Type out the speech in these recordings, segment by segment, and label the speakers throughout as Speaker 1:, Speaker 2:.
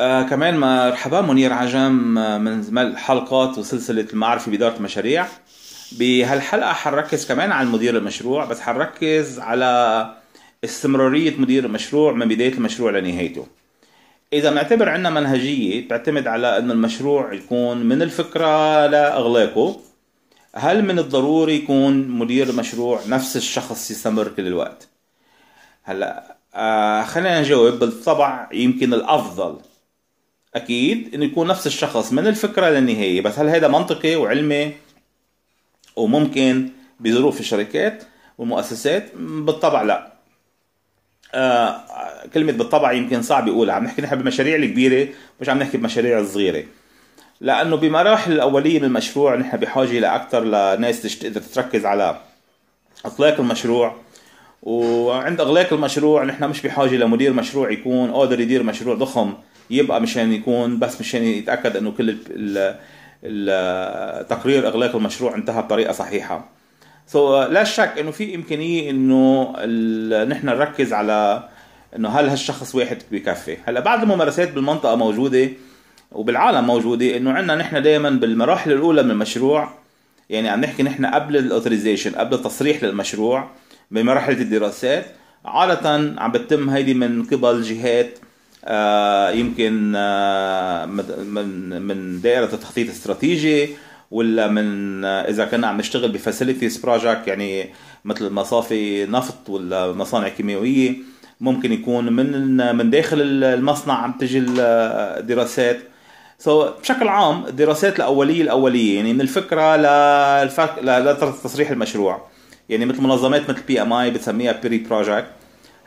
Speaker 1: آه كمان مرحبا منير عجم آه، من حلقات وسلسلة المعرفة بإدارة المشاريع بهالحلقة حنركز كمان على مدير المشروع بس حنركز على استمرارية مدير المشروع من بداية المشروع لنهايته إذا بنعتبر عنا منهجية تعتمد على أن المشروع يكون من الفكرة لأغلاقه هل من الضروري يكون مدير المشروع نفس الشخص يستمر كل الوقت؟ هلا آه خلينا نجاوب بالطبع يمكن الافضل اكيد انه يكون نفس الشخص من الفكره للنهايه بس هل هذا منطقي وعلمي وممكن بظروف الشركات والمؤسسات بالطبع لا آه كلمة بالطبع يمكن صعب يقولها عم نحكي نحن بالمشاريع الكبيرة مش عم نحكي بمشاريع الصغيرة لأنه بمراحل الأولية من المشروع نحن بحاجة لأكثر لناس تقدر تركز على إطلاق المشروع وعند إغلاق المشروع نحن مش بحاجة لمدير مشروع يكون قادر يدير مشروع ضخم يبقى مشان يكون بس مشان يتاكد انه كل التقرير اغلاق المشروع انتهى بطريقه صحيحه سو so, آه، لا شك انه في امكانيه انه نحن نركز على انه هل هالشخص واحد بكفي هلا بعض الممارسات بالمنطقه موجوده وبالعالم موجوده انه عندنا نحن دائما بالمراحل الاولى من المشروع يعني عم نحكي نحن قبل الاوثرايزيشن قبل التصريح للمشروع بمرحله الدراسات عاده عم بتتم هيدي من قبل جهات آه، يمكن آه، من من دائره التخطيط الاستراتيجي ولا من آه، اذا كنا عم نشتغل بفاسيلتيز بروجكت يعني مثل مصافي نفط ولا مصانع كيميائيه ممكن يكون من من داخل المصنع عم تجي الدراسات سو so, بشكل عام الدراسات الاوليه الاوليه يعني من الفكره للفك... لتصريح المشروع يعني مثل منظمات مثل بي ام اي بتسميها بري بروجكت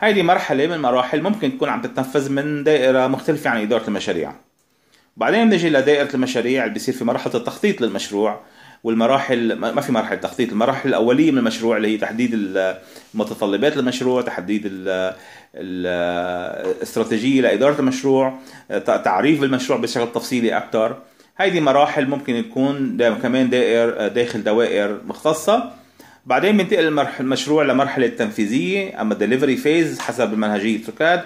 Speaker 1: هيدي مرحلة من مراحل ممكن تكون عم تتنفذ من دائرة مختلفة عن إدارة المشاريع بعدين بنجي لدائرة المشاريع اللي بيصير في مرحلة التخطيط للمشروع والمراحل ما في مرحلة تخطيط المراحل الأولية من المشروع اللي هي تحديد متطلبات المشروع تحديد الاستراتيجية لإدارة المشروع تعريف المشروع بشكل تفصيلي أكثر هذه مراحل ممكن تكون كمان دائر داخل دوائر مختصة بعدين بنتقل المشروع لمرحله تنفيذيه اما ديليفري فيز حسب المنهجيه تركاد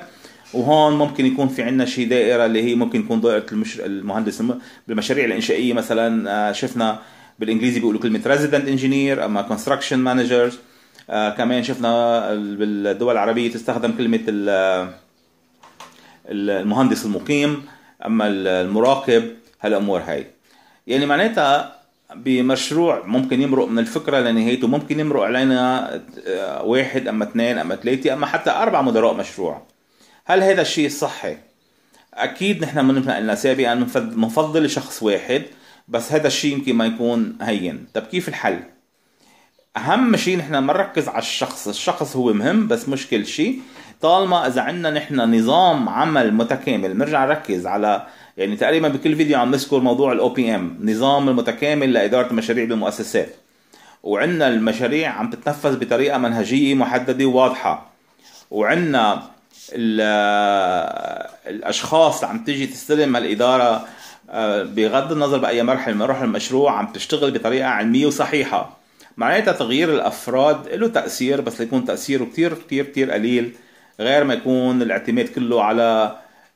Speaker 1: وهون ممكن يكون في عندنا شيء دائره اللي هي ممكن يكون دائره المش... المهندس الم... بالمشاريع الانشائيه مثلا آه، شفنا بالانجليزي بيقولوا كلمه ريزيدنت انجينير اما كونستراكشن آه، مانجرز كمان شفنا بالدول العربيه تستخدم كلمه المهندس المقيم اما المراقب هالامور هاي يعني معناتها بمشروع ممكن يمرق من الفكره لنهايته ممكن يمرق علينا آه، واحد اما اثنين اما ثلاثه اما حتى اربع مدراء مشروع هل هذا الشيء صحي اكيد نحن مثل ما قلنا سابقا بنفضل شخص واحد بس هذا الشيء يمكن ما يكون هين طب كيف الحل اهم شيء نحن ما نركز على الشخص الشخص هو مهم بس مش كل شيء طالما اذا عندنا نحن نظام عمل متكامل نرجع نركز على يعني تقريبا بكل فيديو عم نذكر موضوع الاو بي ام نظام المتكامل لاداره المشاريع بالمؤسسات وعندنا المشاريع عم تتنفذ بطريقه منهجيه محدده وواضحه وعندنا آه، الاشخاص عم تيجي تستلم هالاداره آه، بغض النظر باي مرحله من مراحل المشروع عم تشتغل بطريقه علميه وصحيحه معناتها تغيير الافراد له تاثير بس يكون تاثيره كتير كتير كتير قليل غير ما يكون الاعتماد كله على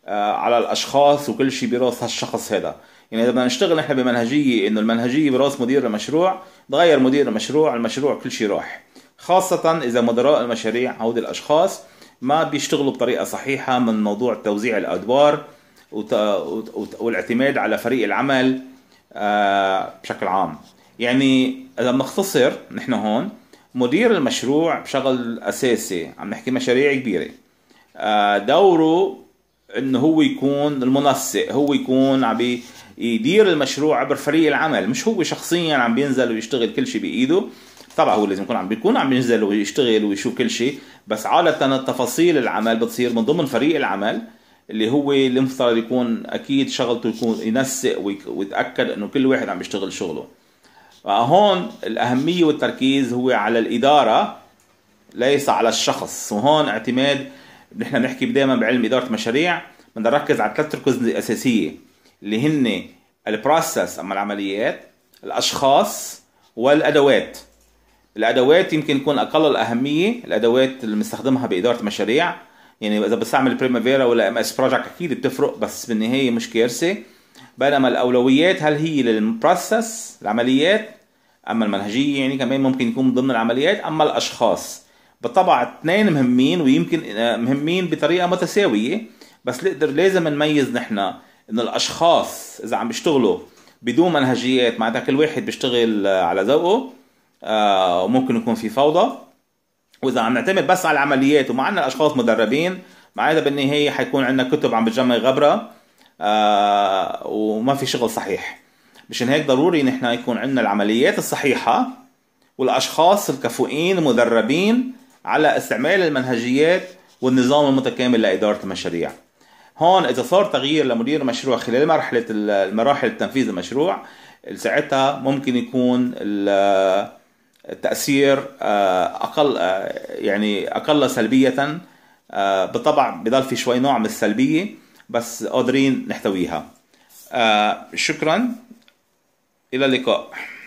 Speaker 1: آه، على الاشخاص وكل شيء بيراث هالشخص هذا يعني اذا بدنا نشتغل نحن بمنهجيه انه المنهجيه براس مدير المشروع تغير مدير المشروع المشروع كل شيء راح خاصه اذا مدراء المشاريع هود الاشخاص ما بيشتغلوا بطريقه صحيحه من موضوع توزيع الادوار والاعتماد على فريق العمل آه، بشكل عام يعني اذا بنختصر نحن هون مدير المشروع بشغل اساسي عم نحكي مشاريع كبيره آه، دوره انه هو يكون المنسق هو يكون عم يدير المشروع عبر فريق العمل مش هو شخصيا عم بينزل ويشتغل كل شيء بايده طبعا هو لازم يكون عم بيكون عم ينزل ويشتغل ويشوف كل شيء بس عادة تفاصيل العمل بتصير من ضمن فريق العمل اللي هو المفترض يكون اكيد شغلته يكون ينسق ويتاكد انه كل واحد عم يشتغل شغله فهون الاهميه والتركيز هو على الاداره ليس على الشخص وهون اعتماد نحن بنحكي دائما بعلم اداره مشاريع بدنا نركز على ثلاث ركوز اساسيه اللي هن البروسس اما العمليات الاشخاص والادوات الادوات يمكن يكون اقل الاهميه الادوات اللي بنستخدمها باداره مشاريع يعني اذا بستعمل بريمافيرا ولا ام اس بروجكت اكيد بتفرق بس بالنهايه مش كارثه بينما الاولويات هل هي للبروسس العمليات اما المنهجيه يعني كمان ممكن يكون ضمن العمليات اما الاشخاص بالطبع اثنين مهمين ويمكن آه، مهمين بطريقه متساويه بس نقدر لازم نميز نحن انه الاشخاص اذا عم بيشتغلوا بدون منهجيات معناتها كل واحد بيشتغل آه، على ذوقه آه، وممكن يكون في فوضى واذا عم نعتمد بس على العمليات وما عندنا اشخاص مدربين معناتها بالنهايه حيكون عندنا كتب عم بتجمع غبره وما في شغل صحيح مشان هيك ضروري نحن يكون عندنا العمليات الصحيحه والاشخاص الكفؤين المدربين على استعمال المنهجيات والنظام المتكامل لإدارة المشاريع هون إذا صار تغيير لمدير مشروع خلال مرحلة المراحل تنفيذ المشروع ساعتها ممكن يكون التأثير آه، أقل آه، يعني أقل سلبية آه، بالطبع بضل في شوي نوع من السلبية بس قادرين نحتويها شكرا إلى اللقاء